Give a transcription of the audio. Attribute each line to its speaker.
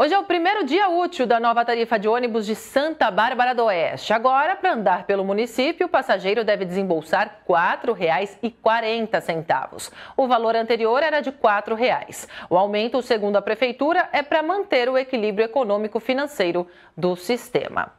Speaker 1: Hoje é o primeiro dia útil da nova tarifa de ônibus de Santa Bárbara do Oeste. Agora, para andar pelo município, o passageiro deve desembolsar R$ 4,40. O valor anterior era de R$ 4,00. O aumento, segundo a Prefeitura, é para manter o equilíbrio econômico-financeiro do sistema.